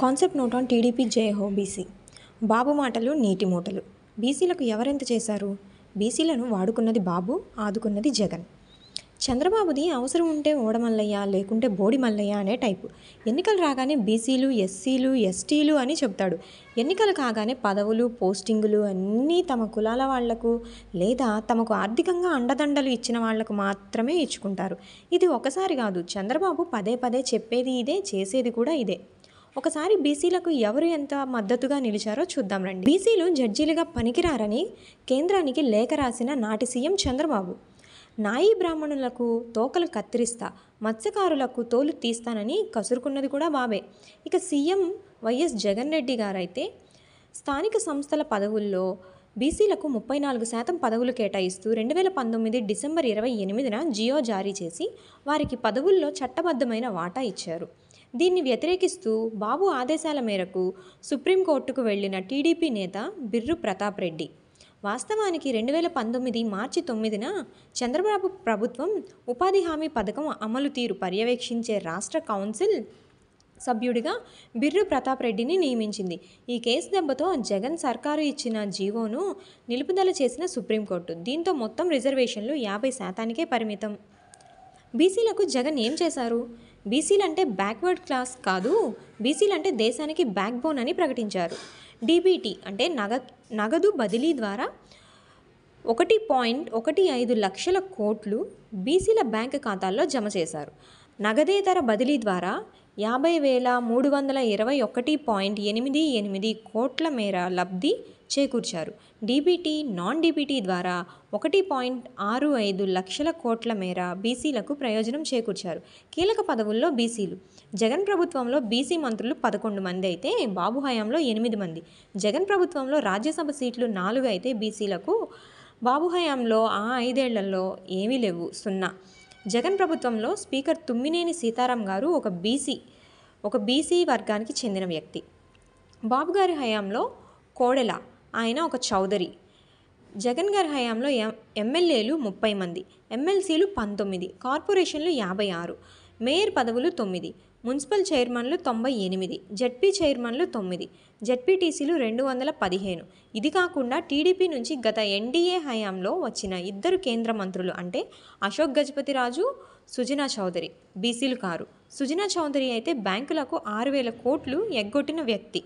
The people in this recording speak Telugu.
కాన్సెప్ట్ నోట్ ఆన్ టీడీపీ హో బీసీ బాబు మాటలు నీటి మూటలు బీసీలకు ఎవరెంత చేశారు బీసీలను వాడుకున్నది బాబు ఆదుకున్నది జగన్ చంద్రబాబుది అవసరం ఉంటే ఓడమల్లయ్య లేకుంటే బోడి మల్లయ్య అనే టైపు ఎన్నికలు రాగానే బీసీలు ఎస్సీలు ఎస్టీలు అని చెప్తాడు ఎన్నికలు కాగానే పదవులు పోస్టింగులు అన్నీ తమ కులాల వాళ్లకు లేదా తమకు ఆర్థికంగా అండదండలు ఇచ్చిన వాళ్లకు మాత్రమే ఇచ్చుకుంటారు ఇది ఒకసారి కాదు చంద్రబాబు పదే పదే చెప్పేది ఇదే చేసేది కూడా ఇదే ఒకసారి బీసీలకు ఎవరు ఎంత మద్దతుగా నిలిచారో చూద్దాం రండి బీసీలు జడ్జీలుగా పనికిరారని కేంద్రానికి లేఖ రాసిన నాటి సీఎం చంద్రబాబు నాయి బ్రాహ్మణులకు తోకలు కత్తిరిస్తా మత్స్యకారులకు తోలు తీస్తానని కసురుకున్నది కూడా బాబే ఇక సీఎం వైఎస్ జగన్ రెడ్డి గారైతే స్థానిక సంస్థల పదవుల్లో బీసీలకు ముప్పై నాలుగు శాతం పదవులు కేటాయిస్తూ రెండు వేల పంతొమ్మిది డిసెంబర్ ఇరవై ఎనిమిదిన జియో జారీ చేసి వారికి పదవుల్లో చట్టబద్ధమైన వాటా ఇచ్చారు దీన్ని వ్యతిరేకిస్తూ బాబు ఆదేశాల మేరకు సుప్రీంకోర్టుకు వెళ్లిన టీడీపీ నేత బిర్రు ప్రతాప్ రెడ్డి వాస్తవానికి రెండు వేల పంతొమ్మిది మార్చి తొమ్మిదిన చంద్రబాబు ప్రభుత్వం ఉపాధి హామీ పథకం అమలు తీరు పర్యవేక్షించే రాష్ట్ర కౌన్సిల్ సభ్యుడిగా బిర్రు ప్రతాప్ రెడ్డిని నియమించింది ఈ కేసు దెబ్బతో జగన్ సర్కారు ఇచ్చిన జీవోను నిలుపుదల చేసిన సుప్రీంకోర్టు దీంతో మొత్తం రిజర్వేషన్లు యాభై శాతానికే పరిమితం బీసీలకు జగన్ ఏం చేశారు బీసీలు అంటే బ్యాక్వర్డ్ క్లాస్ కాదు బీసీలు అంటే దేశానికి బ్యాక్ బోన్ అని ప్రకటించారు డీబీటీ అంటే నగ నగదు బదిలీ ద్వారా ఒకటి పాయింట్ ఒకటి ఐదు లక్షల కోట్లు బీసీల బ్యాంక్ ఖాతాల్లో జమ చేశారు నగదేతర బదిలీ ద్వారా యాభై వేల మూడు వందల ఇరవై ఒకటి పాయింట్ ఎనిమిది ఎనిమిది కోట్ల మేర లబ్ధి చేకూర్చారు డీబీటీ నాన్ డీబీటీ ద్వారా ఒకటి పాయింట్ ఆరు ఐదు లక్షల కోట్ల మేర బీసీలకు ప్రయోజనం చేకూర్చారు కీలక పదవుల్లో బీసీలు జగన్ ప్రభుత్వంలో బీసీ మంత్రులు పదకొండు మంది అయితే బాబు హయాంలో ఎనిమిది మంది జగన్ ప్రభుత్వంలో రాజ్యసభ సీట్లు నాలుగు అయితే బీసీలకు బాబు హయాంలో ఆ ఐదేళ్లలో ఏమీ లేవు సున్నా జగన్ ప్రభుత్వంలో స్పీకర్ తుమ్మినేని సీతారాం గారు ఒక బీసీ ఒక బీసీ వర్గానికి చెందిన వ్యక్తి బాబు గారి హయాంలో కోడెల ఆయన ఒక చౌదరి జగన్ గారి హయాంలో ఎమ్మెల్యేలు ముప్పై మంది ఎమ్మెల్సీలు పంతొమ్మిది కార్పొరేషన్లు యాభై ఆరు మేయర్ పదవులు తొమ్మిది మున్సిపల్ చైర్మన్లు తొంభై ఎనిమిది జడ్పీ చైర్మన్లు తొమ్మిది జడ్పీటీసీలు రెండు వందల పదిహేను ఇది కాకుండా టీడీపీ నుంచి గత ఎన్డీఏ హయాంలో వచ్చిన ఇద్దరు కేంద్ర మంత్రులు అంటే అశోక్ గజపతిరాజు సుజనా చౌదరి బీసీలు కారు సుజనా చౌదరి అయితే బ్యాంకులకు ఆరు వేల కోట్లు ఎగ్గొట్టిన వ్యక్తి